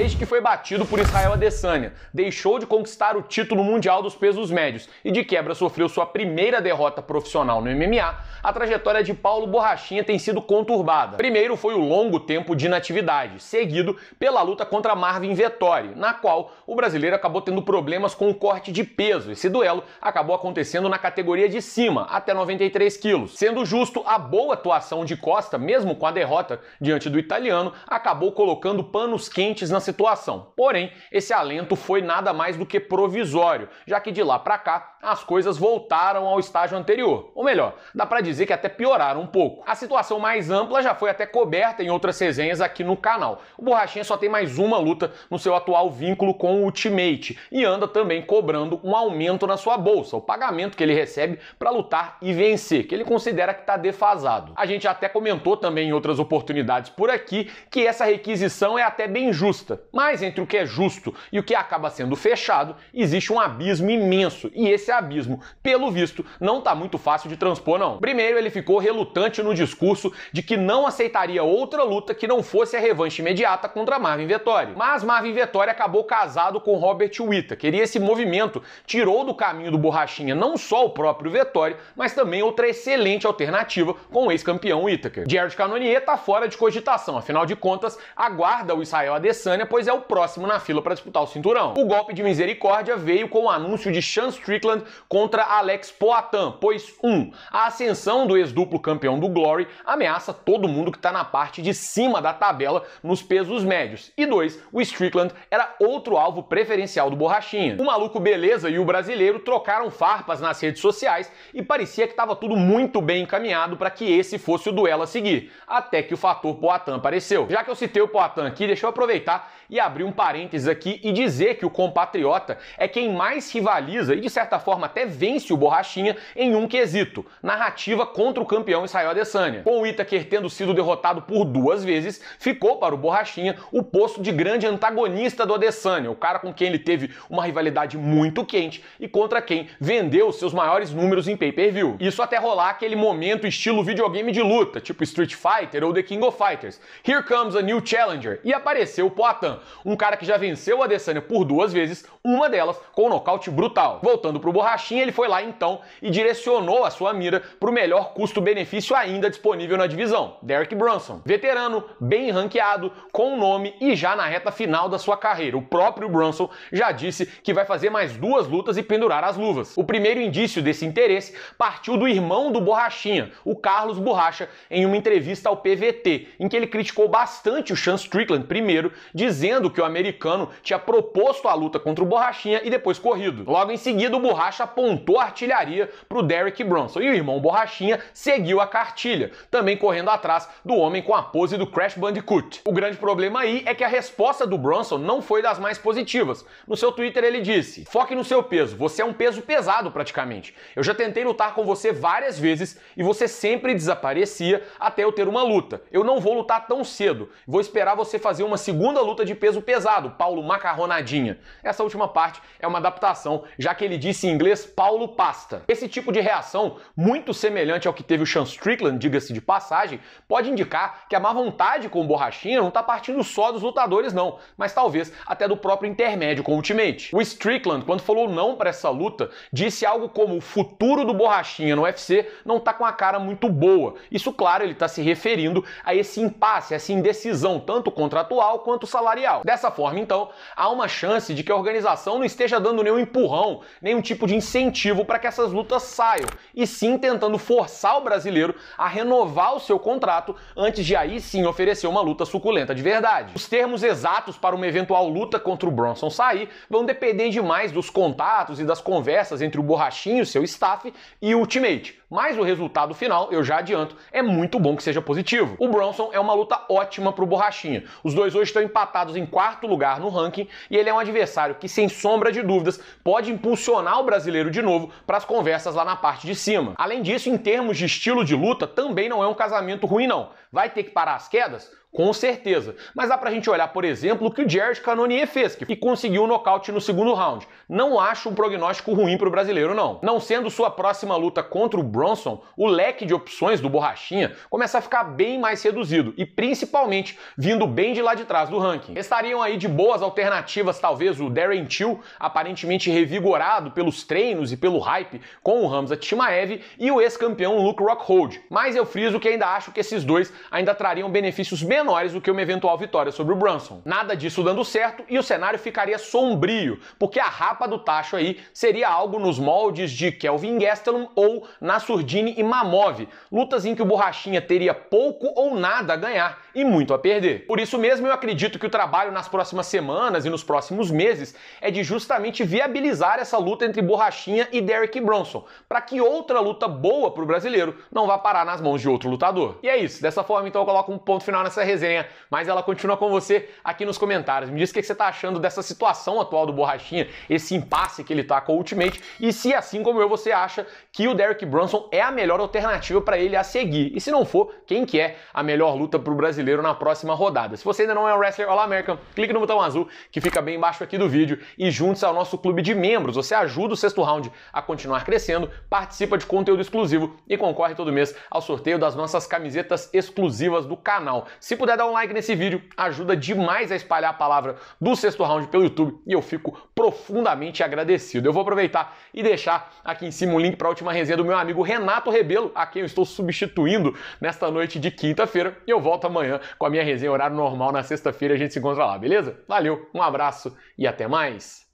desde que foi batido por Israel Adesanya. Deixou de conquistar o título mundial dos pesos médios e de quebra sofreu sua primeira derrota profissional no MMA. A trajetória de Paulo Borrachinha tem sido conturbada. Primeiro foi o longo tempo de inatividade, seguido pela luta contra Marvin Vettori, na qual o brasileiro acabou tendo problemas com o corte de peso. Esse duelo acabou acontecendo na categoria de cima, até 93 quilos. Sendo justo, a boa atuação de Costa, mesmo com a derrota diante do italiano, acabou colocando panos quentes na situação. Porém, esse alento foi nada mais do que provisório, já que de lá para cá as coisas voltaram ao estágio anterior. Ou melhor, dá para dizer que até pioraram um pouco. A situação mais ampla já foi até coberta em outras resenhas aqui no canal. O Borrachinha só tem mais uma luta no seu atual vínculo com o Ultimate e anda também cobrando um aumento na sua bolsa, o pagamento que ele recebe para lutar e vencer, que ele considera que está defasado. A gente até comentou também em outras oportunidades por aqui que essa requisição é até bem justa, mas entre o que é justo e o que acaba sendo fechado, existe um abismo imenso. E esse abismo, pelo visto, não tá muito fácil de transpor, não. Primeiro, ele ficou relutante no discurso de que não aceitaria outra luta que não fosse a revanche imediata contra Marvin Vettori. Mas Marvin Vettori acabou casado com Robert Whittaker. Queria esse movimento, tirou do caminho do Borrachinha não só o próprio Vettori, mas também outra excelente alternativa com o ex-campeão Whittaker. Jared Cannonier tá fora de cogitação, afinal de contas, aguarda o Israel Adesanya pois é o próximo na fila para disputar o cinturão. O golpe de misericórdia veio com o anúncio de Sean Strickland contra Alex Poatan, pois 1. Um, a ascensão do ex-duplo campeão do Glory ameaça todo mundo que está na parte de cima da tabela nos pesos médios. E 2. O Strickland era outro alvo preferencial do Borrachinha. O maluco Beleza e o brasileiro trocaram farpas nas redes sociais e parecia que estava tudo muito bem encaminhado para que esse fosse o duelo a seguir, até que o fator Poatan apareceu. Já que eu citei o Poatan aqui, deixa eu aproveitar e abrir um parênteses aqui e dizer que o compatriota é quem mais rivaliza e de certa forma até vence o Borrachinha em um quesito: narrativa contra o campeão Israel Adesanya. Com o Itaker tendo sido derrotado por duas vezes, ficou para o Borrachinha o posto de grande antagonista do Adesanya, o cara com quem ele teve uma rivalidade muito quente e contra quem vendeu seus maiores números em pay-per-view. Isso até rolar aquele momento estilo videogame de luta, tipo Street Fighter ou The King of Fighters. Here comes a new challenger e apareceu o Poatan. Um cara que já venceu o Adesanya por duas vezes, uma delas com um nocaute brutal. Voltando pro Borrachinha, ele foi lá então e direcionou a sua mira pro melhor custo-benefício ainda disponível na divisão, Derek Brunson. Veterano, bem ranqueado, com nome e já na reta final da sua carreira. O próprio Brunson já disse que vai fazer mais duas lutas e pendurar as luvas. O primeiro indício desse interesse partiu do irmão do Borrachinha, o Carlos Borracha, em uma entrevista ao PVT, em que ele criticou bastante o Sean Strickland primeiro, dizendo sendo que o americano tinha proposto a luta contra o Borrachinha e depois corrido. Logo em seguida, o Borracha apontou a artilharia para o Derrick Bronson e o irmão Borrachinha seguiu a cartilha, também correndo atrás do homem com a pose do Crash Bandicoot. O grande problema aí é que a resposta do Bronson não foi das mais positivas. No seu Twitter ele disse: "Foque no seu peso, você é um peso pesado praticamente. Eu já tentei lutar com você várias vezes e você sempre desaparecia até eu ter uma luta. Eu não vou lutar tão cedo. Vou esperar você fazer uma segunda luta de peso pesado, Paulo Macarronadinha. Essa última parte é uma adaptação, já que ele disse em inglês Paulo Pasta. Esse tipo de reação, muito semelhante ao que teve o Sean Strickland, diga-se de passagem, pode indicar que a má vontade com o Borrachinha não está partindo só dos lutadores não, mas talvez até do próprio intermédio com o Ultimate. O Strickland, quando falou não para essa luta, disse algo como o futuro do Borrachinha no UFC não está com a cara muito boa. Isso, claro, ele está se referindo a esse impasse, essa indecisão, tanto contratual quanto salarial Dessa forma, então, há uma chance de que a organização não esteja dando nenhum empurrão, nenhum tipo de incentivo para que essas lutas saiam, e sim tentando forçar o brasileiro a renovar o seu contrato antes de aí sim oferecer uma luta suculenta de verdade. Os termos exatos para uma eventual luta contra o Bronson sair vão depender demais dos contatos e das conversas entre o Borrachinho, seu staff e o Ultimate mas o resultado final, eu já adianto, é muito bom que seja positivo. O Bronson é uma luta ótima para o Borrachinha. Os dois hoje estão empatados em quarto lugar no ranking e ele é um adversário que, sem sombra de dúvidas, pode impulsionar o brasileiro de novo para as conversas lá na parte de cima. Além disso, em termos de estilo de luta, também não é um casamento ruim, não. Vai ter que parar as quedas? Com certeza. Mas dá pra gente olhar, por exemplo, o que o Jared Cannonier fez, que conseguiu o um nocaute no segundo round. Não acho um prognóstico ruim pro brasileiro, não. Não sendo sua próxima luta contra o Bronson, o leque de opções do Borrachinha começa a ficar bem mais reduzido e principalmente vindo bem de lá de trás do ranking. Estariam aí de boas alternativas, talvez o Darren Till, aparentemente revigorado pelos treinos e pelo hype com o Hamza Timaev e o ex-campeão Luke Rockhold. Mas eu friso que ainda acho que esses dois ainda trariam benefícios menores do que uma eventual vitória sobre o Brunson. Nada disso dando certo e o cenário ficaria sombrio, porque a rapa do tacho aí seria algo nos moldes de Kelvin Gastelum ou Nasurdini e Mamov, lutas em que o Borrachinha teria pouco ou nada a ganhar e muito a perder. Por isso mesmo eu acredito que o trabalho nas próximas semanas e nos próximos meses é de justamente viabilizar essa luta entre Borrachinha e Derrick Bronson, para que outra luta boa para o brasileiro não vá parar nas mãos de outro lutador. E é isso, dessa forma, então eu coloco um ponto final nessa resenha, mas ela continua com você aqui nos comentários. Me diz o que você está achando dessa situação atual do Borrachinha, esse impasse que ele está com o Ultimate, e se assim como eu você acha que o Derek Bronson é a melhor alternativa para ele a seguir, e se não for, quem que é a melhor luta para o brasileiro na próxima rodada. Se você ainda não é um wrestler All American, clique no botão azul que fica bem embaixo aqui do vídeo e junte-se ao nosso clube de membros. Você ajuda o sexto round a continuar crescendo, participa de conteúdo exclusivo e concorre todo mês ao sorteio das nossas camisetas exclusivas exclusivas do canal. Se puder dar um like nesse vídeo, ajuda demais a espalhar a palavra do sexto round pelo YouTube e eu fico profundamente agradecido. Eu vou aproveitar e deixar aqui em cima um link para a última resenha do meu amigo Renato Rebelo, a quem eu estou substituindo nesta noite de quinta-feira. E eu volto amanhã com a minha resenha horário normal na sexta-feira. A gente se encontra lá, beleza? Valeu, um abraço e até mais!